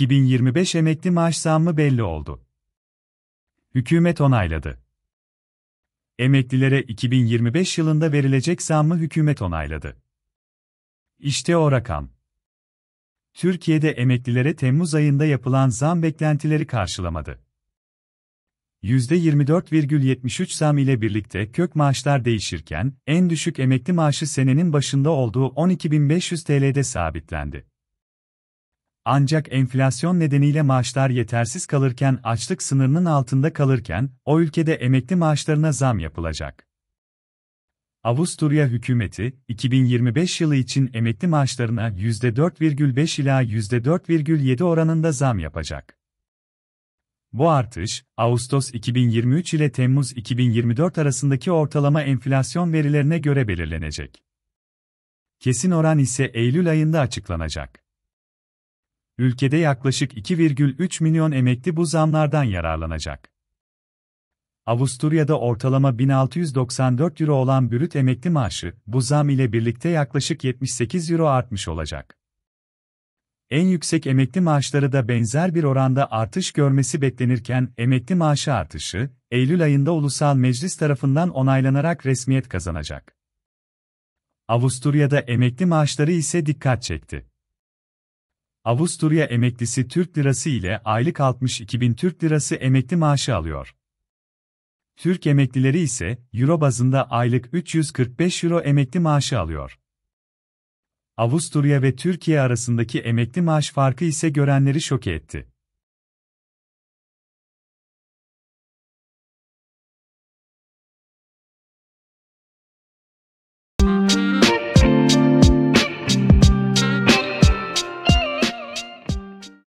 2025 emekli maaş zammı belli oldu. Hükümet onayladı. Emeklilere 2025 yılında verilecek zammı hükümet onayladı. İşte o rakam. Türkiye'de emeklilere Temmuz ayında yapılan zam beklentileri karşılamadı. %24,73 zam ile birlikte kök maaşlar değişirken, en düşük emekli maaşı senenin başında olduğu 12.500 TL'de sabitlendi. Ancak enflasyon nedeniyle maaşlar yetersiz kalırken açlık sınırının altında kalırken o ülkede emekli maaşlarına zam yapılacak. Avusturya hükümeti, 2025 yılı için emekli maaşlarına %4,5 ila %4,7 oranında zam yapacak. Bu artış, Ağustos 2023 ile Temmuz 2024 arasındaki ortalama enflasyon verilerine göre belirlenecek. Kesin oran ise Eylül ayında açıklanacak ülkede yaklaşık 2,3 milyon emekli bu zamlardan yararlanacak. Avusturya'da ortalama 1694 euro olan bürüt emekli maaşı, bu zam ile birlikte yaklaşık 78 euro artmış olacak. En yüksek emekli maaşları da benzer bir oranda artış görmesi beklenirken emekli maaşı artışı, Eylül ayında Ulusal Meclis tarafından onaylanarak resmiyet kazanacak. Avusturya'da emekli maaşları ise dikkat çekti. Avusturya emeklisi Türk lirası ile aylık 62 bin Türk lirası emekli maaşı alıyor. Türk emeklileri ise euro bazında aylık 345 euro emekli maaşı alıyor. Avusturya ve Türkiye arasındaki emekli maaş farkı ise görenleri şoke etti.